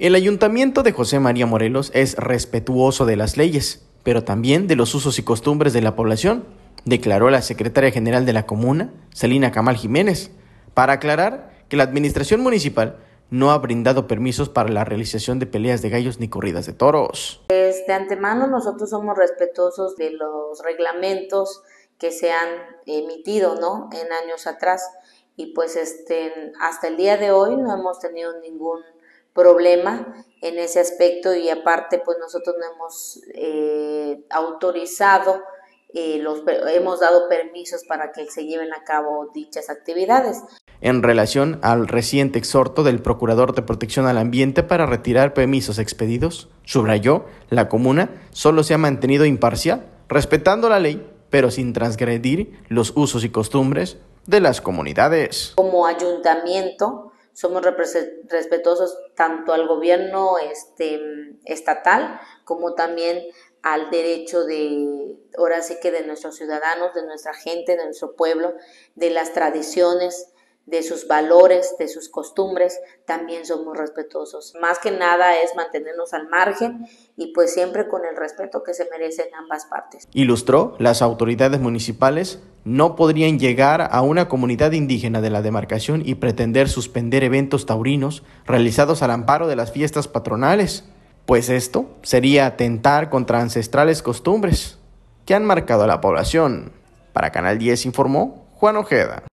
El ayuntamiento de José María Morelos es respetuoso de las leyes, pero también de los usos y costumbres de la población, declaró la secretaria general de la comuna, Salina Camal Jiménez, para aclarar que la administración municipal no ha brindado permisos para la realización de peleas de gallos ni corridas de toros. Pues, de antemano nosotros somos respetuosos de los reglamentos que se han emitido, ¿no? En años atrás y pues este hasta el día de hoy no hemos tenido ningún problema en ese aspecto y aparte pues nosotros no hemos eh, autorizado, eh, los, hemos dado permisos para que se lleven a cabo dichas actividades. En relación al reciente exhorto del Procurador de Protección al Ambiente para retirar permisos expedidos, subrayó, la comuna solo se ha mantenido imparcial, respetando la ley, pero sin transgredir los usos y costumbres de las comunidades. Como ayuntamiento, somos respetuosos tanto al gobierno este, estatal como también al derecho de, ahora sí que de nuestros ciudadanos, de nuestra gente, de nuestro pueblo, de las tradiciones, de sus valores, de sus costumbres, también somos respetuosos. Más que nada es mantenernos al margen y pues siempre con el respeto que se merecen ambas partes. Ilustró las autoridades municipales no podrían llegar a una comunidad indígena de la demarcación y pretender suspender eventos taurinos realizados al amparo de las fiestas patronales, pues esto sería atentar contra ancestrales costumbres que han marcado a la población. Para Canal 10 informó Juan Ojeda.